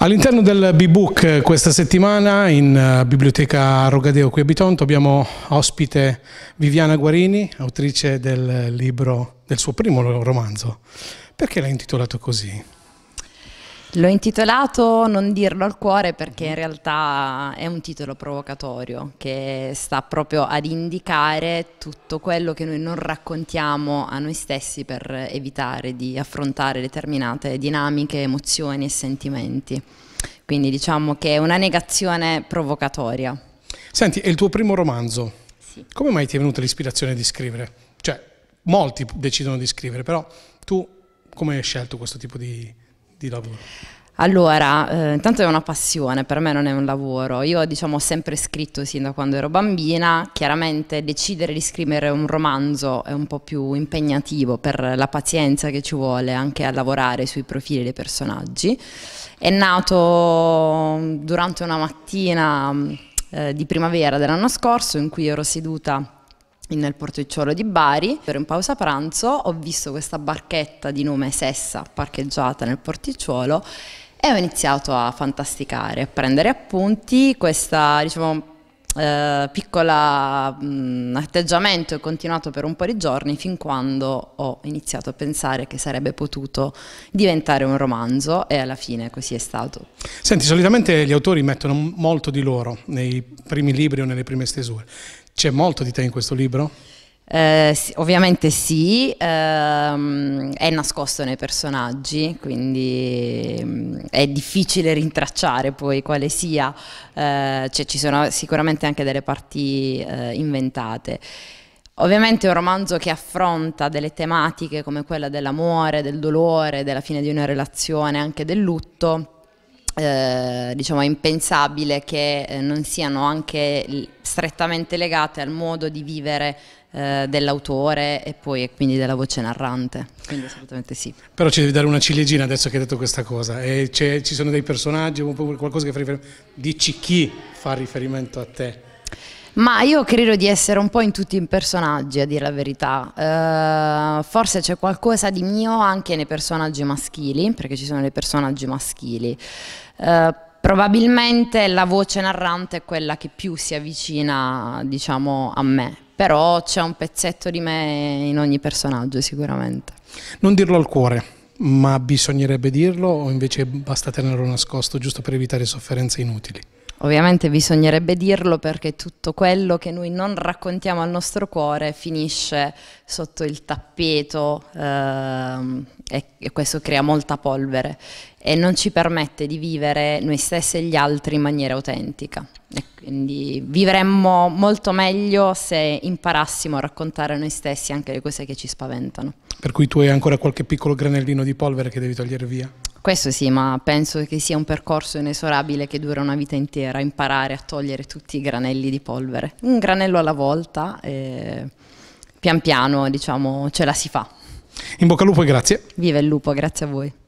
All'interno del B-Book eh, questa settimana in eh, Biblioteca Rogadeo qui a Bitonto abbiamo ospite Viviana Guarini, autrice del libro, del suo primo romanzo. Perché l'ha intitolato così? L'ho intitolato Non dirlo al cuore perché in realtà è un titolo provocatorio che sta proprio ad indicare tutto quello che noi non raccontiamo a noi stessi per evitare di affrontare determinate dinamiche, emozioni e sentimenti. Quindi diciamo che è una negazione provocatoria. Senti, è il tuo primo romanzo. Sì. Come mai ti è venuta l'ispirazione di scrivere? Cioè, molti decidono di scrivere, però tu come hai scelto questo tipo di di lavoro? Allora, eh, intanto è una passione, per me non è un lavoro. Io diciamo ho sempre scritto sin da quando ero bambina, chiaramente decidere di scrivere un romanzo è un po' più impegnativo per la pazienza che ci vuole anche a lavorare sui profili dei personaggi. È nato durante una mattina eh, di primavera dell'anno scorso in cui ero seduta nel porticciolo di Bari. Ero in pausa pranzo, ho visto questa barchetta di nome Sessa parcheggiata nel porticciolo e ho iniziato a fantasticare, a prendere appunti questa, diciamo, eh, piccola mh, mm, atteggiamento è continuato per un po' di giorni fin quando ho iniziato a pensare che sarebbe potuto diventare un romanzo e alla fine così è stato. Senti, solitamente gli autori mettono molto di loro nei primi libri o nelle prime stesure. C'è molto di te in questo libro? Eh, sì, ovviamente sì, ehm, è nascosto nei personaggi, quindi mm, è difficile rintracciare poi quale sia, eh, cioè, ci sono sicuramente anche delle parti eh, inventate. Ovviamente è un romanzo che affronta delle tematiche come quella dell'amore, del dolore, della fine di una relazione, anche del lutto eh, diciamo è impensabile che eh, non siano anche strettamente legate al modo di vivere eh, dell'autore e poi quindi della voce narrante, quindi assolutamente sì. Però ci devi dare una ciliegina adesso che hai detto questa cosa, e ci sono dei personaggi, qualcosa che fa riferimento, dici chi fa riferimento a te? Ma io credo di essere un po' in tutti i personaggi, a dire la verità. Uh, forse c'è qualcosa di mio anche nei personaggi maschili, perché ci sono dei personaggi maschili. Uh, probabilmente la voce narrante è quella che più si avvicina, diciamo, a me. Però c'è un pezzetto di me in ogni personaggio, sicuramente. Non dirlo al cuore, ma bisognerebbe dirlo o invece basta tenerlo nascosto giusto per evitare sofferenze inutili? Ovviamente bisognerebbe dirlo perché tutto quello che noi non raccontiamo al nostro cuore finisce sotto il tappeto ehm, e, questo crea molta polvere e non ci permette di vivere noi stessi e gli altri in maniera autentica. E quindi vivremmo molto meglio se imparassimo a raccontare a noi stessi anche le cose che ci spaventano. Per cui tu hai ancora qualche piccolo granellino di polvere che devi togliere via? Questo sì, ma penso che sia un percorso inesorabile che dura una vita intera, imparare a togliere tutti i granelli di polvere, un granello alla volta e pian piano diciamo ce la si fa. In bocca al lupo e grazie. Viva il lupo, grazie a voi.